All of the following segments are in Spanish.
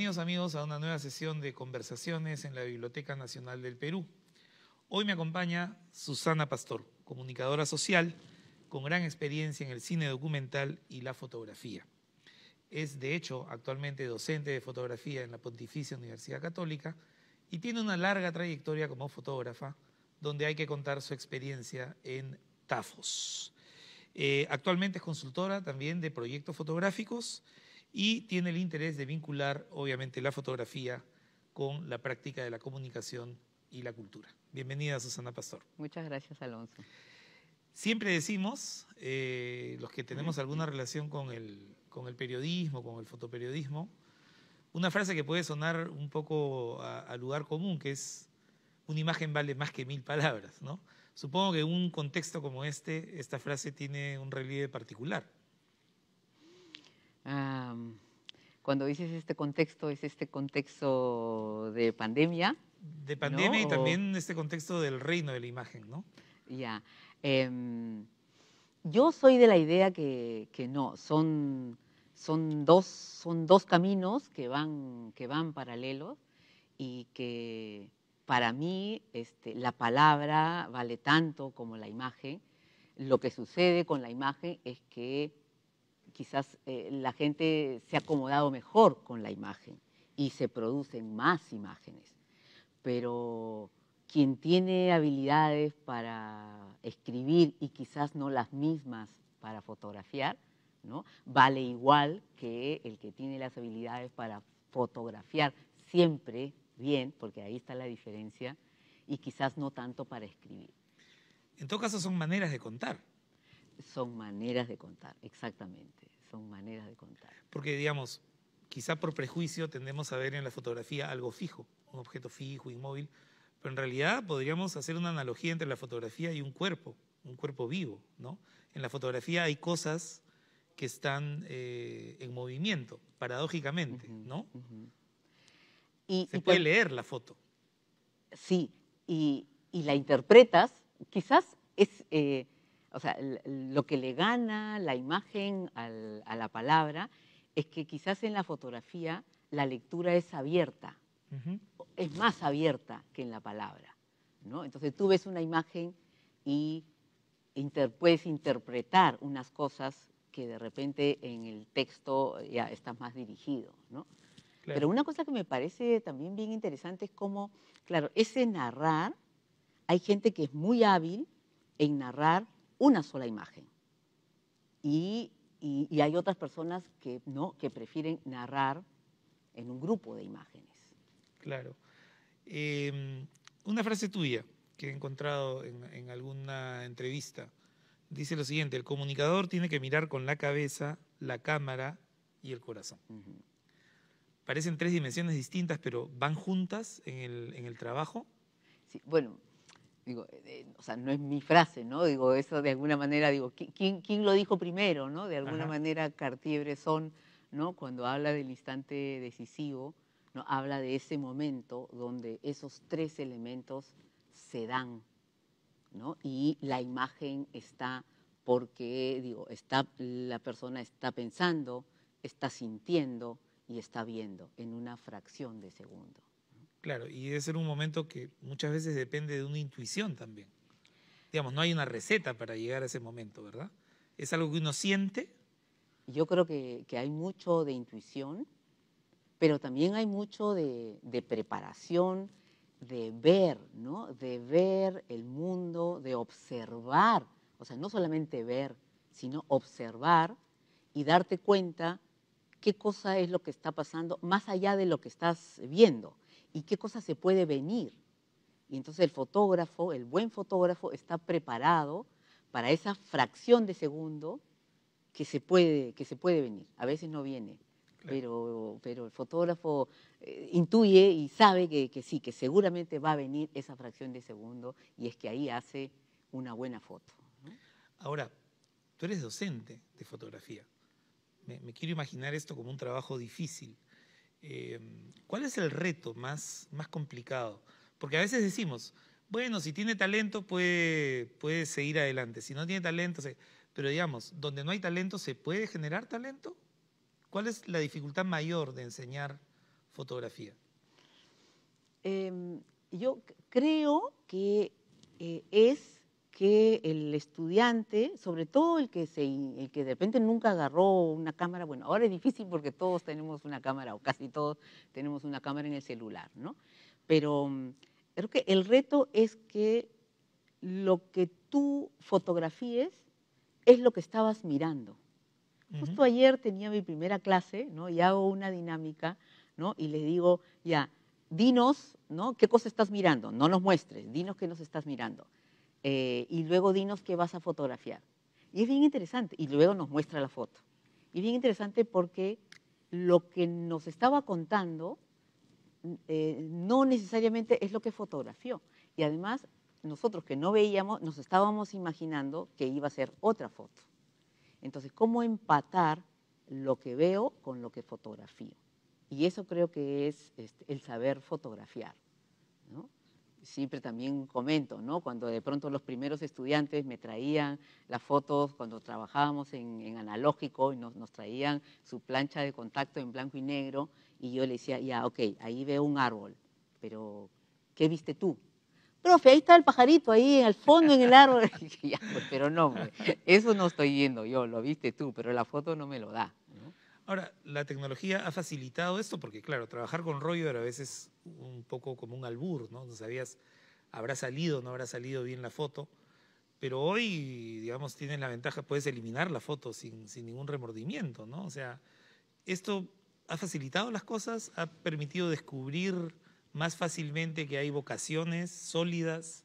Bienvenidos amigos a una nueva sesión de conversaciones en la Biblioteca Nacional del Perú. Hoy me acompaña Susana Pastor, comunicadora social con gran experiencia en el cine documental y la fotografía. Es de hecho actualmente docente de fotografía en la Pontificia Universidad Católica y tiene una larga trayectoria como fotógrafa donde hay que contar su experiencia en TAFOS. Eh, actualmente es consultora también de proyectos fotográficos y tiene el interés de vincular, obviamente, la fotografía con la práctica de la comunicación y la cultura. Bienvenida, Susana Pastor. Muchas gracias, Alonso. Siempre decimos, eh, los que tenemos alguna relación con el, periodismo, con el fotoperiodismo, una frase que puede sonar un poco a, lugar común, que es una imagen vale más que mil palabras, ¿no? Supongo que en un contexto como este, esta frase tiene un relieve particular cuando dices este contexto, es este contexto de pandemia. De pandemia y también este contexto del reino de la imagen, ¿no? Ya. Em, yo soy de la idea que, que no, son, son, dos, son dos caminos que van, que van paralelos y que para mí este, la palabra vale tanto como la imagen. Lo que sucede con la imagen es que quizás eh, la gente se ha acomodado mejor con la imagen y se producen más imágenes. Pero quien tiene habilidades para escribir y quizás no las mismas para fotografiar, vale igual que el que tiene las habilidades para fotografiar siempre bien, porque ahí está la diferencia, y quizás no tanto para escribir. En todo caso son maneras de contar. Son maneras de contar, exactamente, son maneras de contar. Porque, digamos, quizá por prejuicio tendemos a ver en la fotografía algo fijo, un objeto fijo, inmóvil, pero en realidad podríamos hacer una analogía entre la fotografía y un cuerpo, un cuerpo vivo, ¿no? En la fotografía hay cosas que están eh, en movimiento, paradójicamente, ¿no? y, Se puede leer la foto. Sí, y, la interpretas, quizás es... Eh, o sea, lo que le gana la imagen a la palabra es que quizás en la fotografía la lectura es abierta, es más abierta que en la palabra. ¿no? Entonces tú ves una imagen y puedes interpretar unas cosas que de repente en el texto ya estás más dirigido. ¿no? Pero una cosa que me parece también bien interesante es cómo, claro, ese narrar, hay gente que es muy hábil en narrar una sola imagen. Y, hay otras personas que no, que prefieren narrar en un grupo de imágenes. Claro. Em, una frase tuya que he encontrado en, alguna entrevista dice lo siguiente, el comunicador tiene que mirar con la cabeza, la cámara y el corazón. Parecen tres dimensiones distintas, pero ¿van juntas en el, en el trabajo? Sí, bueno, eh, o sea, no es mi frase, ¿no? Digo, eso de alguna manera, digo, ¿quién, lo dijo primero, ¿no? De alguna manera Cartier-Bresson, ¿no? Cuando habla del instante decisivo, ¿no? Habla de ese momento donde esos tres elementos se dan, ¿no? Y la imagen está porque, digo, está, la persona está pensando, está sintiendo y está viendo en una fracción de segundo. Claro, y debe ser un momento que muchas veces depende de una intuición también. Digamos, no hay una receta para llegar a ese momento, ¿verdad? ¿Es algo que uno siente? Yo creo que, hay mucho de intuición, pero también hay mucho de, de preparación, de ver, ¿no? De ver el mundo, de observar. O sea, no solamente ver, sino observar y darte cuenta qué cosa es lo que está pasando más allá de lo que estás viendo y qué cosa se puede venir. Y entonces el fotógrafo, el buen fotógrafo, está preparado para esa fracción de segundo que se puede, que se puede venir. A veces no viene, pero, pero el fotógrafo eh, intuye y sabe que, sí, que seguramente va a venir esa fracción de segundo y es que ahí hace una buena foto. Ahora, tú eres docente de fotografía. me, quiero imaginar esto como un trabajo difícil. Em, ¿Cuál es el reto más, más complicado? Porque a veces decimos, bueno, si tiene talento puede, puede seguir adelante, si no tiene talento, pero digamos, donde no hay talento, ¿se puede generar talento? ¿Cuál es la dificultad mayor de enseñar fotografía? Em, yo creo que eh, es que el estudiante, sobre todo el que, el que de repente nunca agarró una cámara, bueno, ahora es difícil porque todos tenemos una cámara o casi todos tenemos una cámara en el celular, ¿no? Pero mm, creo que el reto es que lo que tú fotografíes es lo que estabas mirando. Justo ayer tenía mi primera clase, ¿no? Y hago una dinámica, ¿no? Y les digo, ya, dinos, ¿no? ¿Qué cosa estás mirando? No nos muestres, dinos qué nos estás mirando. Eh, y luego dinos qué vas a fotografiar. Y es bien interesante, y luego nos muestra la foto. Y bien interesante porque lo que nos estaba contando eh, no necesariamente es lo que fotografió. Y además, nosotros que no veíamos, nos estábamos imaginando que iba a ser otra foto. Entonces, ¿cómo empatar lo que veo con lo que fotografío? Y eso creo que es este, el saber fotografiar. ¿no? siempre también comento, ¿no? Cuando de pronto los primeros estudiantes me traían las fotos cuando trabajábamos en, analógico y nos, nos, traían su plancha de contacto en blanco y negro y yo le decía, ya, ok, ahí veo un árbol, pero ¿qué viste tú? Profe, ahí está el pajarito, ahí en el fondo, en el árbol. Pues, pero no, eso no estoy viendo yo, lo viste tú, pero la foto no me lo da. Ahora, la tecnología ha facilitado esto porque, claro, trabajar con rollo era a veces un poco como un albur, ¿no? No sabías, habrá salido, no habrá salido bien la foto, pero hoy, digamos, tienes la ventaja, puedes eliminar la foto sin, ningún remordimiento, ¿no? O sea, esto ha facilitado las cosas, ha permitido descubrir más fácilmente que hay vocaciones sólidas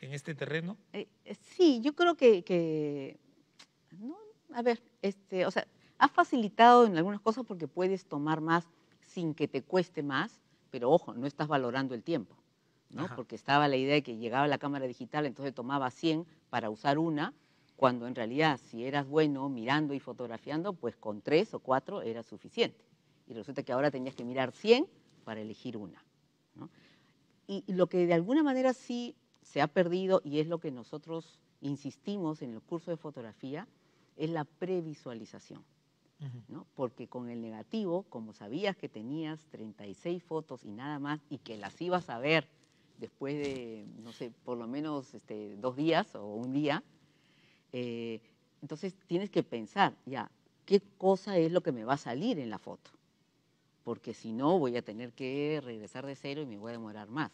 en este terreno. Eh, eh, sí, yo creo que, no, a ver, este, o sea, ha facilitado en algunas cosas porque puedes tomar más sin que te cueste más, pero ojo, no estás valorando el tiempo, Porque estaba la idea de que llegaba la cámara digital, entonces tomaba 100 para usar una, cuando en realidad si eras bueno mirando y fotografiando, pues con 3 o 4 era suficiente. Y resulta que ahora tenías que mirar 100 para elegir una. Y lo que de alguna manera sí se ha perdido, y es lo que nosotros insistimos en el curso de fotografía, es la previsualización. Porque con el negativo, como sabías que tenías 36 fotos y nada más, y que las ibas a ver después de, no sé, por lo menos este, dos días o un día, eh, entonces tienes que pensar, ya, ¿qué cosa es lo que me va a salir en la foto? Porque si no, voy a tener que regresar de cero y me voy a demorar más.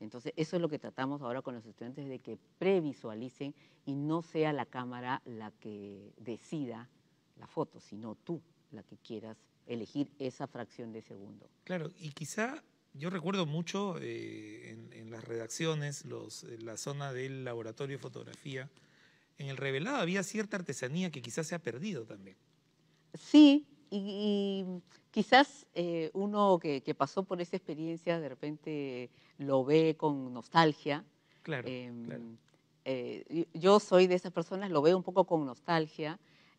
Entonces, eso es lo que tratamos ahora con los estudiantes, de que previsualicen y no sea la cámara la que decida la foto, sino tú la que quieras elegir esa fracción de segundo. Claro, y quizá yo recuerdo mucho eh, en, las redacciones, los, en eh, la zona del laboratorio de fotografía, en el revelado había cierta artesanía que quizás se ha perdido también. Sí, y, quizás eh, uno que, pasó por esa experiencia de repente lo ve con nostalgia. Claro, em, claro. yo soy de esas personas, lo veo un poco con nostalgia,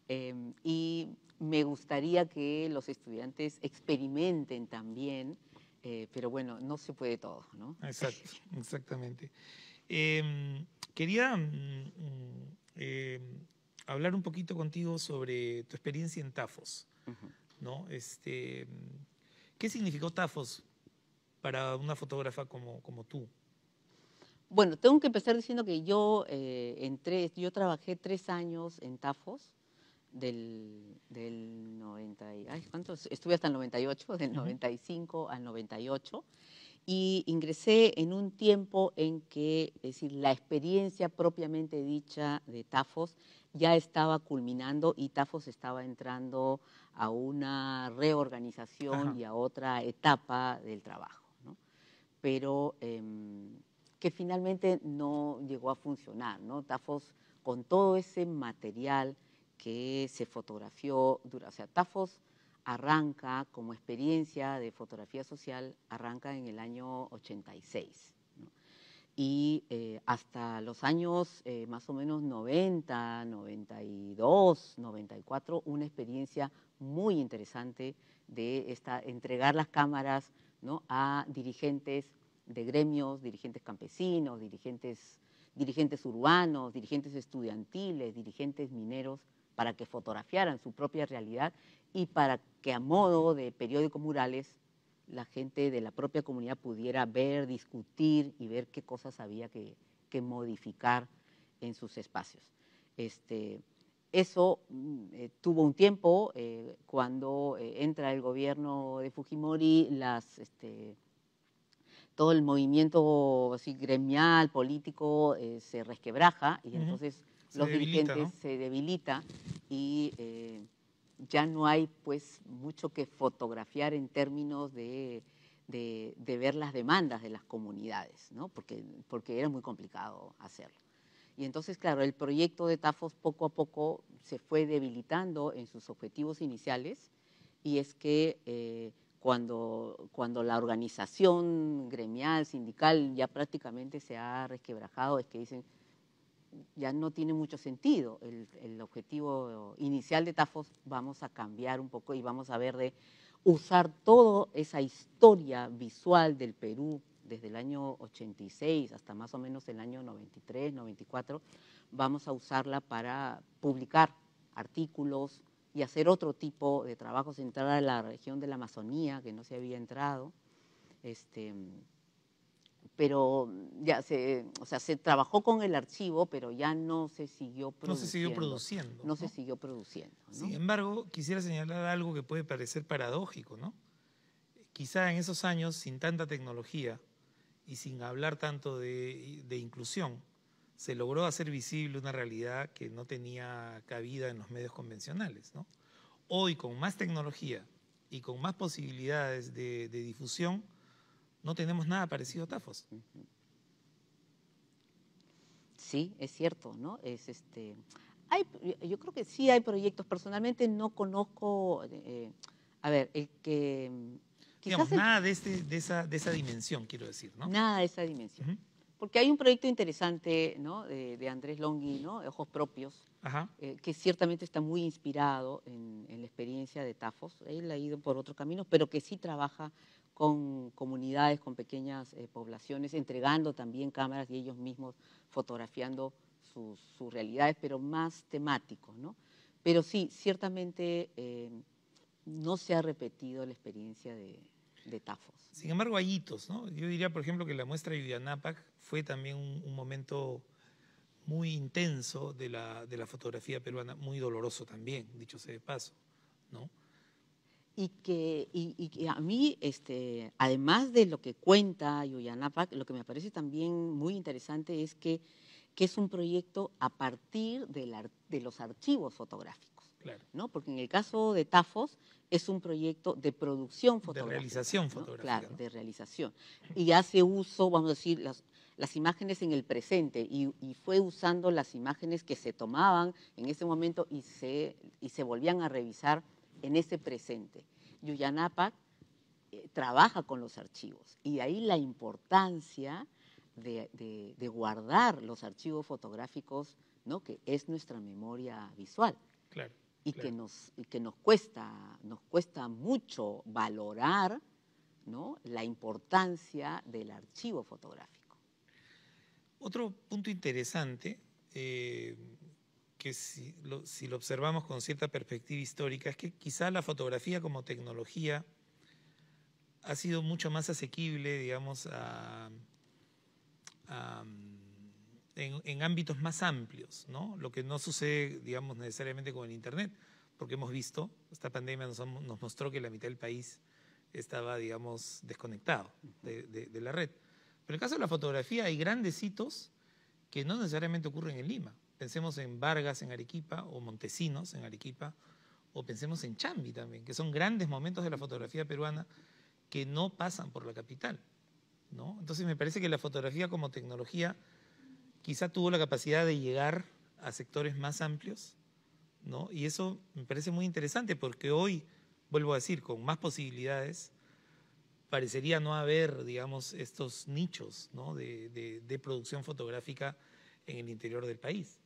Em, y me gustaría que los estudiantes experimenten también, eh, pero bueno, no se puede todo, ¿no? Exacto, exactamente. Em, quería mm, mm, em, hablar un poquito contigo sobre tu experiencia en TAFOS, ¿no? Este, ¿Qué significó TAFOS para una fotógrafa como, como tú? Bueno, tengo que empezar diciendo que yo eh, entré, yo trabajé tres años en TAFOS, del, del 90 y, ¿cuántos? Estuve hasta el 98, del 95 al 98, y ingresé en un tiempo en que, decir, la experiencia propiamente dicha de TAFOS ya estaba culminando y TAFOS estaba entrando a una reorganización y a otra etapa del trabajo, ¿no? Pero em, que finalmente no llegó a funcionar, ¿no? TAFOS con todo ese material que se fotografió, durante sea, TAFOS arranca como experiencia de fotografía social, arranca en el año 86. Y eh, hasta los años eh, más o menos 90, 92, 94, una experiencia muy interesante de entregar las cámaras ¿no? a dirigentes de gremios, dirigentes campesinos, dirigentes, dirigentes urbanos, dirigentes estudiantiles, dirigentes mineros, para que fotografiaran su propia realidad y para que a modo de periódicos murales la gente de la propia comunidad pudiera ver, discutir y ver qué cosas había que, modificar en sus espacios. Este, eso mm, eh, tuvo un tiempo, eh, cuando eh, entra el gobierno de Fujimori, las, este, todo el movimiento así, gremial, político, se resquebraja y entonces los dirigentes se debilita y eh, ya no hay pues mucho que fotografiar en términos de, de, ver las demandas de las comunidades, ¿no? porque, porque era muy complicado hacerlo. Y entonces, claro, el proyecto de TAFOS poco a poco se fue debilitando en sus objetivos iniciales y es que eh, cuando, cuando la organización gremial, sindical, ya prácticamente se ha resquebrajado, es que dicen, ya no tiene mucho sentido. El, objetivo inicial de TAFOS vamos a cambiar un poco y vamos a ver de usar toda esa historia visual del Perú desde el año 86 hasta más o menos el año 93, 94, vamos a usarla para publicar artículos y hacer otro tipo de trabajos, entrar a la región de la Amazonía, que no se había entrado. Este, pero mm, ya se, o sea, se trabajó con el archivo, pero ya no se siguió produciendo. No se siguió produciendo. No, se siguió produciendo. ¿no? Sin embargo, quisiera señalar algo que puede parecer paradójico, ¿no? Quizá en esos años, sin tanta tecnología y sin hablar tanto de, inclusión, se logró hacer visible una realidad que no tenía cabida en los medios convencionales, ¿no? Hoy, con más tecnología y con más posibilidades de difusión, no tenemos nada parecido a Tafos. Sí, es cierto, ¿no? Es este, yo creo que sí hay proyectos. Personalmente no conozco, eh, a ver, el que... nada este, de, esa, dimensión, quiero decir, ¿no? Nada de esa dimensión. Porque hay un proyecto interesante ¿no? de, Andrés Longhi, ¿no? Ojos Propios, eh, que ciertamente está muy inspirado en, en, la experiencia de Tafos. Él ha ido por otros caminos, pero que sí trabaja con comunidades, con pequeñas eh, poblaciones, entregando también cámaras y ellos mismos fotografiando sus, realidades, pero más temáticos, ¿no? Pero sí, ciertamente eh, no se ha repetido la experiencia de, Tafos. Sin embargo, hay hitos, ¿no? Yo diría, por ejemplo, que la muestra de Yudanapac fue también un, momento muy intenso de la, de la fotografía peruana, muy doloroso también, dicho sea de paso, ¿no? y que, y, a mí, este, además de lo que cuenta Yuyanapac, lo que me parece también muy interesante es que, que es un proyecto a partir de, de los archivos fotográficos. ¿no? Porque en el caso de Tafos es un proyecto de producción fotográfica. De realización fotográfica. Claro, de realización. Y hace uso, vamos a decir, las, imágenes en el presente y, y, fue usando las imágenes que se tomaban en ese momento y se, y se volvían a revisar en ese presente. Yuyanapac eh, trabaja con los archivos y ahí la importancia de, guardar los archivos fotográficos, ¿no? que es nuestra memoria visual. y, Que nos, cuesta, nos cuesta mucho valorar la importancia del archivo fotográfico. Otro punto interesante eh, que si lo, si lo observamos con cierta perspectiva histórica, es que quizá la fotografía como tecnología ha sido mucho más asequible, digamos, en, ámbitos más amplios, ¿no? Lo que no sucede, digamos, necesariamente con el Internet, porque hemos visto, esta pandemia nos, nos mostró que la mitad del país estaba, digamos, desconectado de, de la red. Pero en el caso de la fotografía hay grandes hitos que no necesariamente ocurren en Lima pensemos en Vargas en Arequipa o Montesinos en Arequipa, o pensemos en Chambi también, que son grandes momentos de la fotografía peruana que no pasan por la capital. ¿no? Entonces me parece que la fotografía como tecnología quizá tuvo la capacidad de llegar a sectores más amplios, ¿no? y eso me parece muy interesante porque hoy, vuelvo a decir, con más posibilidades, parecería no haber, digamos, estos nichos de producción fotográfica en el interior del país.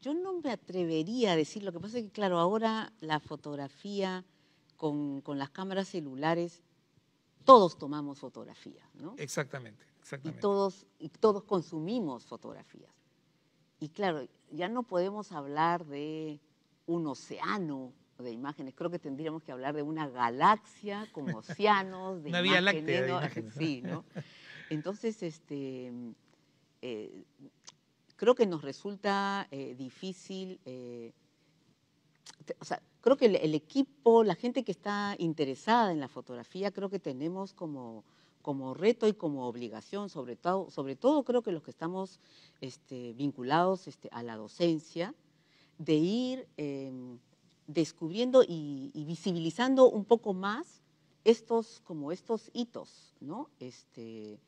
yo no me atrevería a decir, lo que pasa es que, claro, ahora la fotografía con, las cámaras celulares, todos tomamos fotografía, ¿no? Exactamente, exactamente. Y todos, y todos consumimos fotografías. Y claro, ya no podemos hablar de un océano de imágenes, creo que tendríamos que hablar de una galaxia con océanos, de una imágenes, Sí, ¿no? Entonces, este, eh, creo que nos resulta eh, difícil, eh, o sea, creo que el, equipo, la gente que está interesada en la fotografía, creo que tenemos como, como reto y como obligación, sobre todo, sobre todo creo que los que estamos este, vinculados este, a la docencia, de ir em, descubriendo y, y, visibilizando un poco más estos, como estos hitos, ¿no? Este,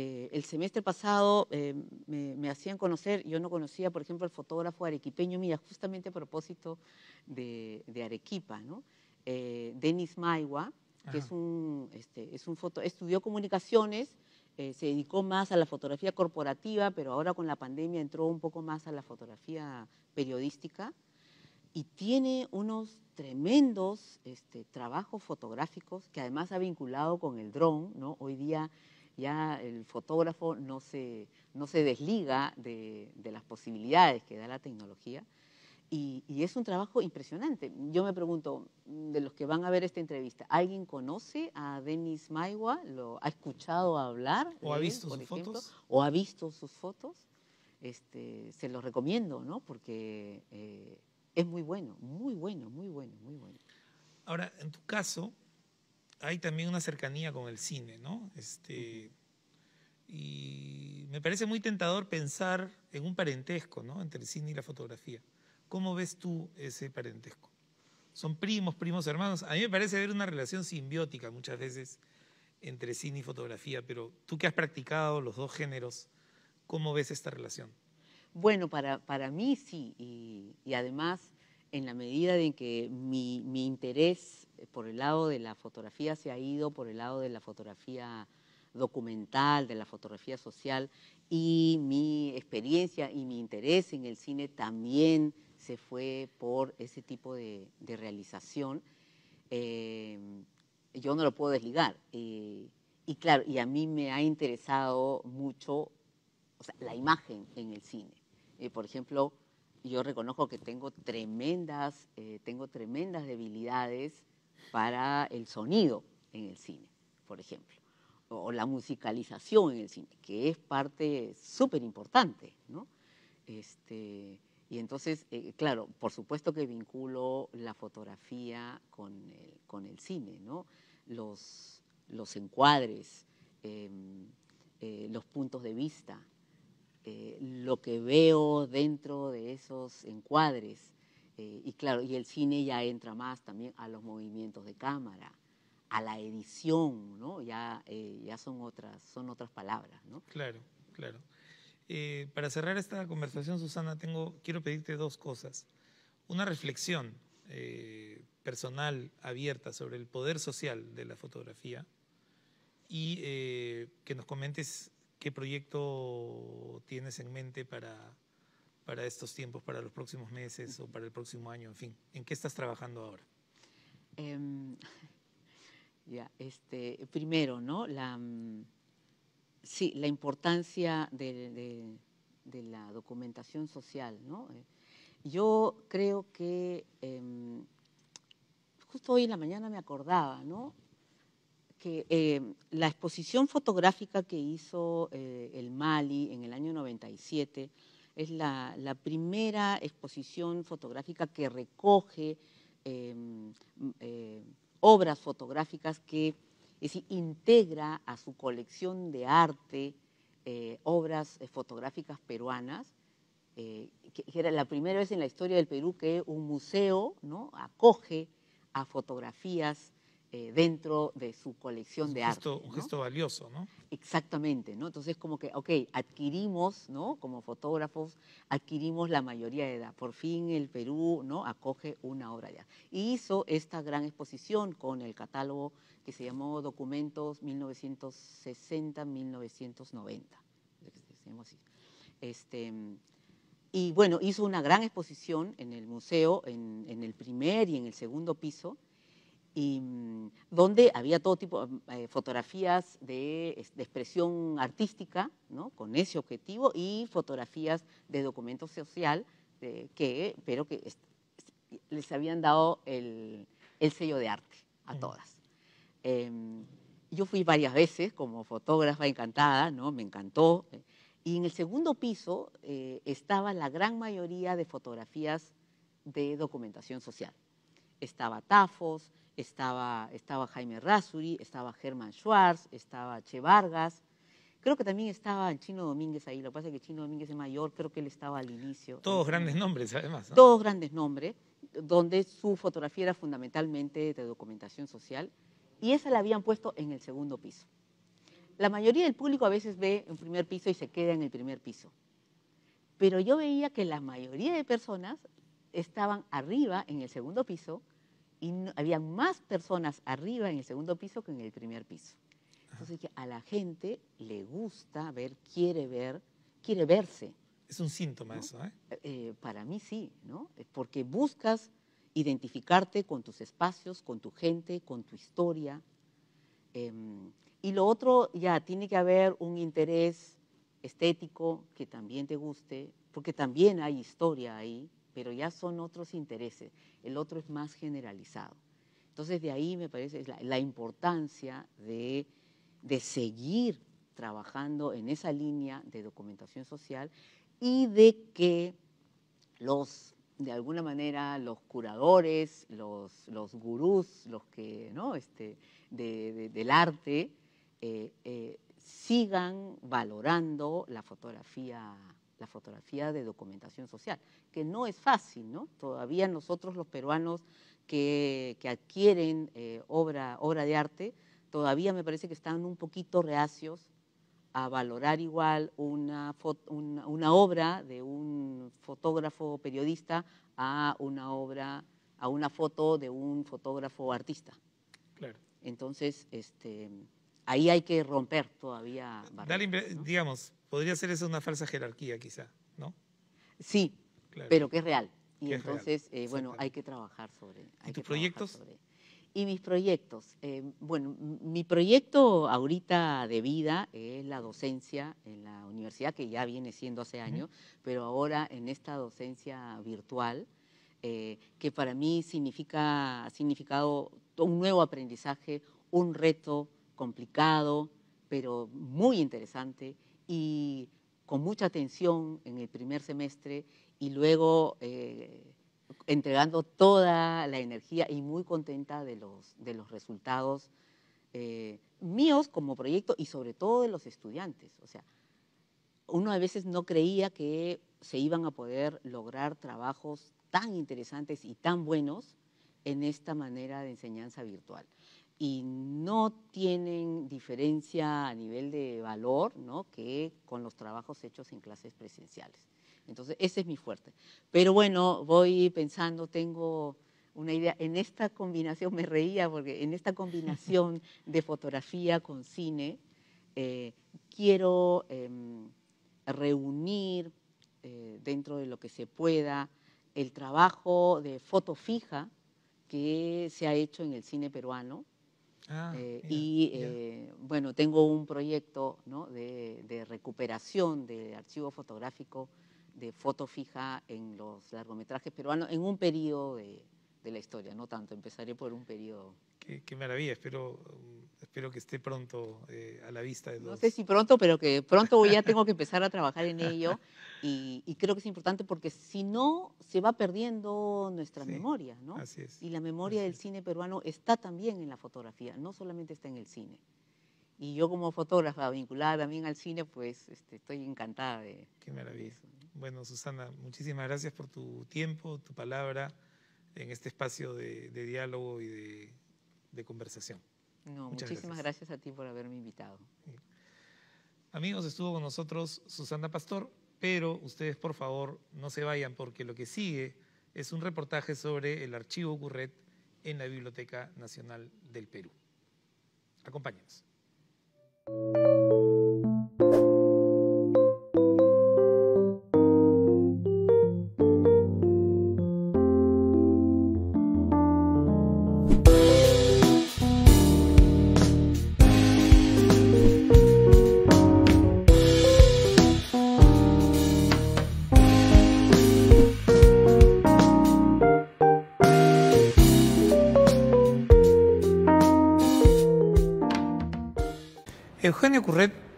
eh, el semestre pasado eh, me, hacían conocer, yo no conocía, por ejemplo, al fotógrafo arequipeño, mira, justamente a propósito de, Arequipa, ¿no? Eh, Denis Maiwa, que es un, este, es un foto, estudió comunicaciones, se dedicó más a la fotografía corporativa, pero ahora con la pandemia entró un poco más a la fotografía periodística y tiene unos tremendos este, trabajos fotográficos que además ha vinculado con el dron, ¿no? Hoy día ya el fotógrafo no se, no se desliga de, las posibilidades que da la tecnología. Y, es un trabajo impresionante. Yo me pregunto, de los que van a ver esta entrevista, ¿alguien conoce a Denis Maiwa? ¿Lo ha escuchado hablar? ¿O ha visto sus fotos? ¿O ha visto sus fotos? Este, se los recomiendo, ¿no? Porque eh, es muy bueno, muy bueno, muy bueno, muy bueno. Ahora, en tu caso, hay también una cercanía con el cine, ¿no? Este, y me parece muy tentador pensar en un parentesco, ¿no? Entre el cine y la fotografía. ¿Cómo ves tú ese parentesco? Son primos, primos hermanos. A mí me parece haber una relación simbiótica muchas veces entre cine y fotografía, pero tú que has practicado los dos géneros, ¿cómo ves esta relación? Bueno, para, mí sí, y además en la medida en que mi, interés eh, por el lado de la fotografía se ha ido por el lado de la fotografía documental, de la fotografía social, y mi experiencia y mi interés en el cine también se fue por ese tipo de, realización, eh, yo no lo puedo desligar. Eh, y claro, y a mí me ha interesado mucho la imagen en el cine. por ejemplo, yo reconozco que tengo tremendas, eh, tengo tremendas debilidades para el sonido en el cine, por ejemplo, o la musicalización en el cine, que es parte súper importante, ¿no? Este, y entonces, eh, claro, por supuesto que vinculo la fotografía con el, cine, ¿no? Los, encuadres, em, eh, los puntos de vista, eh, lo que veo dentro de esos encuadres. Eh, y claro, y el cine ya entra más también a los movimientos de cámara, a la edición, ¿no? Ya, eh, ya son, otras, son otras palabras, ¿no? Claro, claro. para cerrar esta conversación, Susana, tengo, quiero pedirte dos cosas. Una reflexión personal abierta sobre el poder social de la fotografía y que nos comentes ¿Qué proyecto tienes en mente para, para estos tiempos, para los próximos meses o para el próximo año? En fin, ¿en qué estás trabajando ahora? Em, este, primero, ¿no? La, mm, sí, la importancia de, la documentación social, ¿no? Eh, yo creo que em, justo hoy en la mañana me acordaba, ¿no? que eh, la exposición fotográfica que hizo eh, el Mali en el año 97 es la, primera exposición fotográfica que recoge eh, obras fotográficas que integra a su colección de arte obras fotográficas peruanas, que, era la primera vez en la historia del Perú que un museo ¿no? acoge a fotografías eh, dentro de su colección de arte. Un gesto valioso, ¿no? Exactamente, ¿no? Entonces como que, ok, adquirimos, ¿no? Como fotógrafos, adquirimos la mayoría de edad. Por fin el Perú, ¿no? Acoge una obra ya. Y hizo esta gran exposición con el catálogo que se llamó Documentos 1960-1990. Este, y bueno, hizo una gran exposición en el museo, en el primer y en el segundo piso, Mm, donde había todo tipo mm, eh, de fotografías de, expresión artística, con ese objetivo, y fotografías de documento social, que, pero que les habían dado el, sello de arte a todas. Em, yo fui varias veces como fotógrafa encantada, ¿no? me encantó. Eh, y en el segundo piso eh, estaba la gran mayoría de fotografías de documentación social estaba Tafos, estaba, estaba Jaime Razzuri, estaba Germán Schwartz, estaba Che Vargas. Creo que también estaba Chino Domínguez ahí, lo que pasa es que Chino Domínguez es mayor, creo que él estaba al inicio. Todos grandes nombres, además. Todos grandes nombres, donde su fotografía era fundamentalmente de documentación social, y esa la habían puesto en el segundo piso. La mayoría del público a veces ve un primer piso y se queda en el primer piso. Pero yo veía que la mayoría de personas estaban arriba en el segundo piso y había más personas arriba en el segundo piso que en el primer piso. Entonces que a la gente le gusta ver, quiere ver, quiere verse. Es un síntoma eso, ¿eh? Eh, ¿eh? Para mí sí, ¿no? Eh, porque buscas identificarte con tus espacios, con tu gente, con tu historia. Em, y lo otro, ya, tiene que haber un interés estético que también te guste, porque también hay historia ahí pero ya son otros intereses, el otro es más generalizado. Entonces de ahí me parece la, importancia de, seguir trabajando en esa línea de documentación social y de que los, de alguna manera, los curadores, los, los gurús, los que, ¿no? Este, del arte, eh, eh, sigan valorando la fotografía la fotografía de documentación social, que no es fácil, ¿no? Todavía nosotros los peruanos que, adquieren eh, obra, obra de arte, todavía me parece que están un poquito reacios a valorar igual una, una, obra de un fotógrafo periodista a una obra, a una foto de un fotógrafo artista. Claro. Entonces, este, ahí hay que romper todavía. Dale, Digamos, Podría ser esa una falsa jerarquía quizá, ¿no? Sí, pero que es real. Y entonces, eh, bueno, hay que trabajar sobre... Hay ¿Y tus proyectos? Sobre. Y mis proyectos. Eh, bueno, mi proyecto ahorita de vida es la docencia en la universidad, que ya viene siendo hace años, pero ahora en esta docencia virtual, eh, que para mí significa, ha significado un nuevo aprendizaje, un reto complicado, pero muy interesante y con mucha atención en el primer semestre y luego eh, entregando toda la energía y muy contenta de los, de los resultados eh, míos como proyecto y sobre todo de los estudiantes. O sea, uno a veces no creía que se iban a poder lograr trabajos tan interesantes y tan buenos en esta manera de enseñanza virtual y no tienen diferencia a nivel de valor ¿no? que con los trabajos hechos en clases presenciales. Entonces, ese es mi fuerte. Pero bueno, voy pensando, tengo una idea. En esta combinación, me reía porque en esta combinación de fotografía con cine, eh, quiero em, reunir eh, dentro de lo que se pueda el trabajo de foto fija que se ha hecho en el cine peruano, Ah, eh, y eh, bueno, tengo un proyecto ¿no? de, recuperación de archivo fotográfico de foto fija en los largometrajes peruanos en un periodo de, la historia, no tanto, empezaré por un periodo. qué maravilla, espero Espero que esté pronto eh, a la vista de todos. No sé si pronto, pero que pronto ya tengo que empezar a trabajar en ello. Y, creo que es importante porque si no, se va perdiendo nuestra memoria, ¿no? Así es. Y la memoria del cine peruano está también en la fotografía, no solamente está en el cine. Y yo como fotógrafa vinculada también al cine, pues este, estoy encantada de... Qué maravilloso. Bueno, Susana, muchísimas gracias por tu tiempo, tu palabra en este espacio de, diálogo y de conversación. No, muchísimas gracias. a ti por haberme invitado. Amigos, estuvo con nosotros Susana Pastor, pero ustedes por favor no se vayan porque lo que sigue es un reportaje sobre el archivo Curret en la Biblioteca Nacional del Perú. Acompáñenos.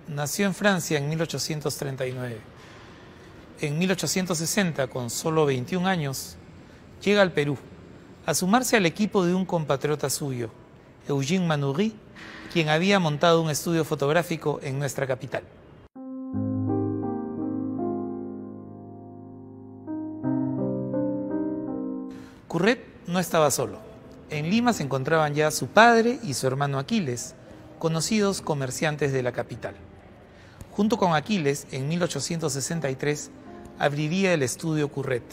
nació en Francia en 1839. En 1860, con solo 21 años, llega al Perú a sumarse al equipo de un compatriota suyo, Eugene Manoury, quien había montado un estudio fotográfico en nuestra capital. Curret no estaba solo. En Lima se encontraban ya su padre y su hermano Aquiles, conocidos comerciantes de la capital. Junto con Aquiles, en 1863, abriría el estudio Curret,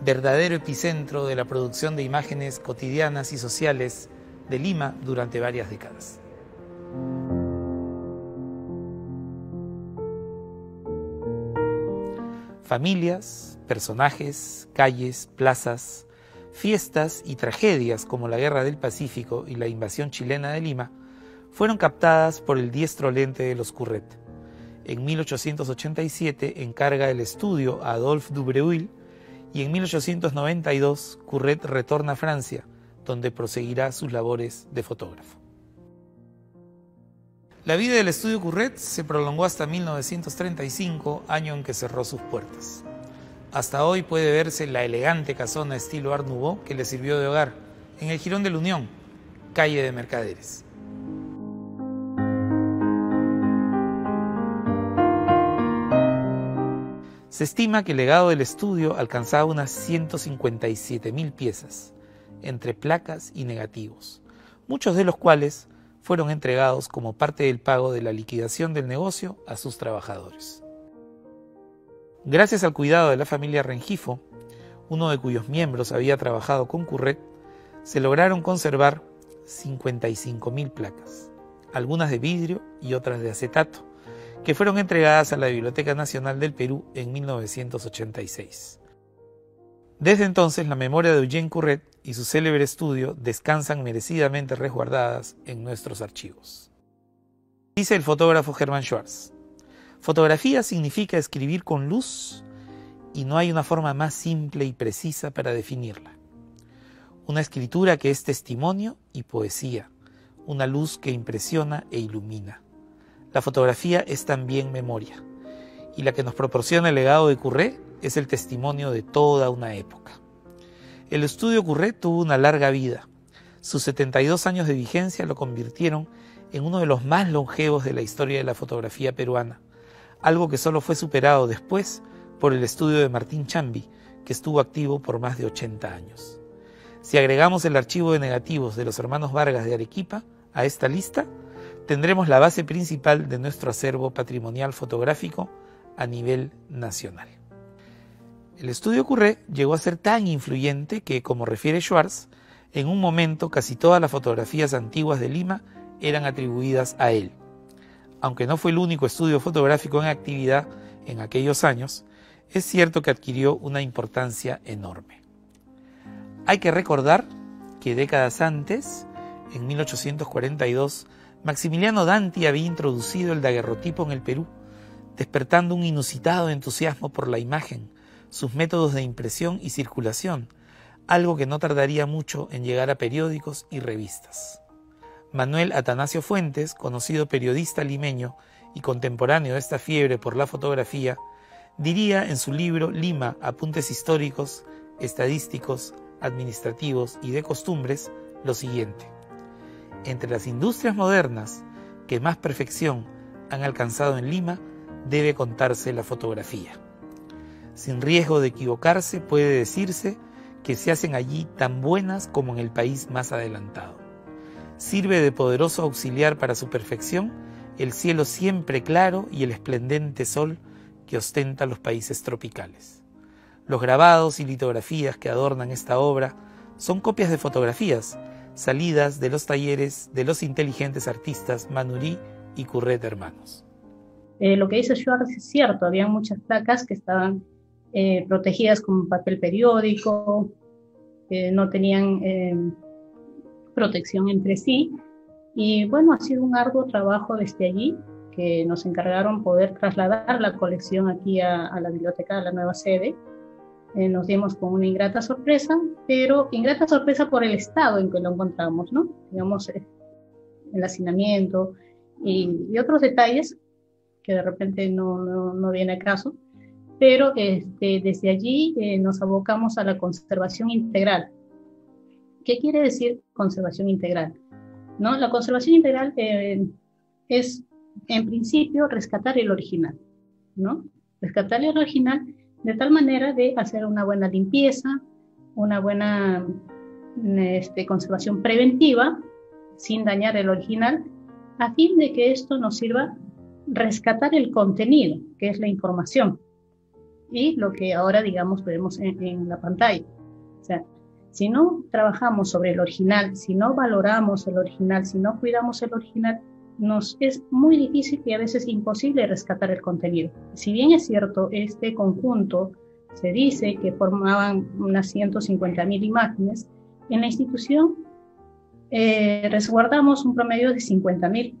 verdadero epicentro de la producción de imágenes cotidianas y sociales de Lima durante varias décadas. Familias, personajes, calles, plazas, fiestas y tragedias como la Guerra del Pacífico y la invasión chilena de Lima fueron captadas por el diestro lente de los Curret. En 1887 encarga el estudio a Adolphe Dubreuil y en 1892 Curret retorna a Francia, donde proseguirá sus labores de fotógrafo. La vida del estudio Curret se prolongó hasta 1935, año en que cerró sus puertas. Hasta hoy puede verse la elegante casona estilo Art Nouveau que le sirvió de hogar, en el Girón de la Unión, calle de Mercaderes. Se estima que el legado del estudio alcanzaba unas 157.000 piezas, entre placas y negativos, muchos de los cuales fueron entregados como parte del pago de la liquidación del negocio a sus trabajadores. Gracias al cuidado de la familia Rengifo, uno de cuyos miembros había trabajado con Curret, se lograron conservar 55.000 placas, algunas de vidrio y otras de acetato, que fueron entregadas a la Biblioteca Nacional del Perú en 1986. Desde entonces, la memoria de Eugene Curret y su célebre estudio descansan merecidamente resguardadas en nuestros archivos. Dice el fotógrafo Germán Schwartz, fotografía significa escribir con luz y no hay una forma más simple y precisa para definirla. Una escritura que es testimonio y poesía, una luz que impresiona e ilumina. La fotografía es también memoria, y la que nos proporciona el legado de Curré es el testimonio de toda una época. El estudio Curré tuvo una larga vida. Sus 72 años de vigencia lo convirtieron en uno de los más longevos de la historia de la fotografía peruana, algo que solo fue superado después por el estudio de Martín Chambi, que estuvo activo por más de 80 años. Si agregamos el archivo de negativos de los hermanos Vargas de Arequipa a esta lista, tendremos la base principal de nuestro acervo patrimonial fotográfico a nivel nacional. El estudio Curré llegó a ser tan influyente que, como refiere Schwartz, en un momento casi todas las fotografías antiguas de Lima eran atribuidas a él. Aunque no fue el único estudio fotográfico en actividad en aquellos años, es cierto que adquirió una importancia enorme. Hay que recordar que décadas antes, en 1842, Maximiliano Danti había introducido el daguerrotipo en el Perú, despertando un inusitado entusiasmo por la imagen, sus métodos de impresión y circulación, algo que no tardaría mucho en llegar a periódicos y revistas. Manuel Atanasio Fuentes, conocido periodista limeño y contemporáneo de esta fiebre por la fotografía, diría en su libro Lima, Apuntes Históricos, Estadísticos, Administrativos y de Costumbres lo siguiente. Entre las industrias modernas que más perfección han alcanzado en Lima debe contarse la fotografía. Sin riesgo de equivocarse puede decirse que se hacen allí tan buenas como en el país más adelantado. Sirve de poderoso auxiliar para su perfección el cielo siempre claro y el esplendente sol que ostenta los países tropicales. Los grabados y litografías que adornan esta obra son copias de fotografías salidas de los talleres de los inteligentes artistas Manurí y Curret Hermanos. Eh, lo que dice Schwartz es cierto, había muchas placas que estaban eh, protegidas con papel periódico, que no tenían eh, protección entre sí. Y bueno, ha sido un arduo trabajo desde allí que nos encargaron poder trasladar la colección aquí a, a la biblioteca, de la nueva sede. Eh, nos dimos con una ingrata sorpresa, pero ingrata sorpresa por el estado en que lo encontramos, ¿no? Digamos, eh, el hacinamiento y, otros detalles que de repente no, no, viene a caso, pero este, desde allí eh, nos abocamos a la conservación integral. ¿Qué quiere decir conservación integral? ¿No? La conservación integral es, en principio, rescatar el original, ¿no? Rescatar el original de tal manera de hacer una buena limpieza, una buena mm, este, conservación preventiva, sin dañar el original, a fin de que esto nos sirva rescatar el contenido, que es la información, y lo que ahora, digamos, vemos en, en la pantalla. O sea, si no trabajamos sobre el original, si no valoramos el original, si no cuidamos el original, nos es muy difícil y a veces imposible rescatar el contenido. Si bien es cierto, este conjunto se dice que formaban unas 150.000 imágenes, en la institución eh, resguardamos un promedio de 50.000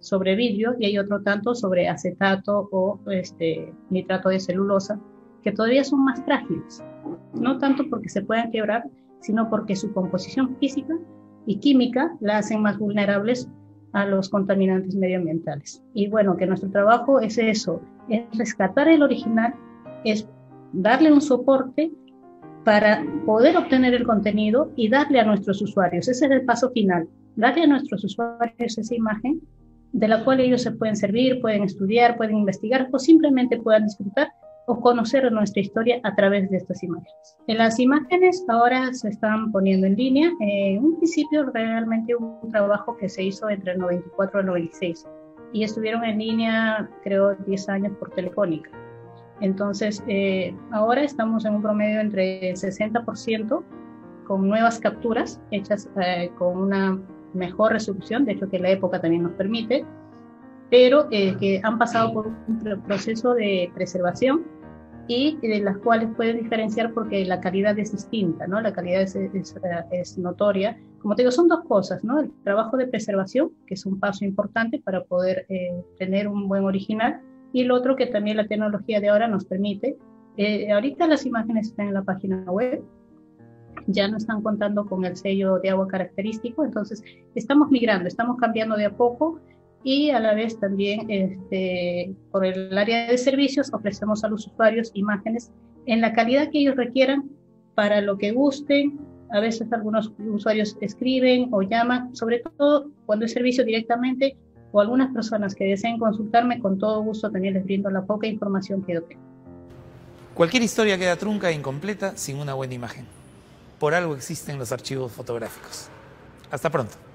sobre vidrio y hay otro tanto sobre acetato o este, nitrato de celulosa, que todavía son más frágiles, no tanto porque se puedan quebrar, sino porque su composición física y química la hacen más vulnerables los contaminantes medioambientales. Y bueno, que nuestro trabajo es eso, es rescatar el original, es darle un soporte para poder obtener el contenido y darle a nuestros usuarios. Ese es el paso final, darle a nuestros usuarios esa imagen de la cual ellos se pueden servir, pueden estudiar, pueden investigar o simplemente puedan disfrutar o conocer nuestra historia a través de estas imágenes. Las imágenes ahora se están poniendo en línea. Eh, en un principio realmente hubo un trabajo que se hizo entre el 94 y el 96 y estuvieron en línea creo 10 años por telefónica. Entonces eh, ahora estamos en un promedio entre el 60% con nuevas capturas hechas eh, con una mejor resolución, de hecho que la época también nos permite, pero que han pasado por un proceso de preservación y de eh, las cuales pueden diferenciar porque la calidad es distinta, ¿no? La calidad es, es, notoria. Como te digo, son dos cosas, ¿no? El trabajo de preservación, que es un paso importante para poder eh, tener un buen original, y el otro que también la tecnología de ahora nos permite. Eh, ahorita las imágenes están en la página web, ya no están contando con el sello de agua característico, entonces estamos migrando, estamos cambiando de a poco y a la vez también este, por el área de servicios ofrecemos a los usuarios imágenes en la calidad que ellos requieran para lo que gusten. A veces algunos usuarios escriben o llaman, sobre todo cuando es servicio directamente o algunas personas que deseen consultarme, con todo gusto también les brindo la poca información que yo tengo. Cualquier historia queda trunca e incompleta sin una buena imagen. Por algo existen los archivos fotográficos. Hasta pronto.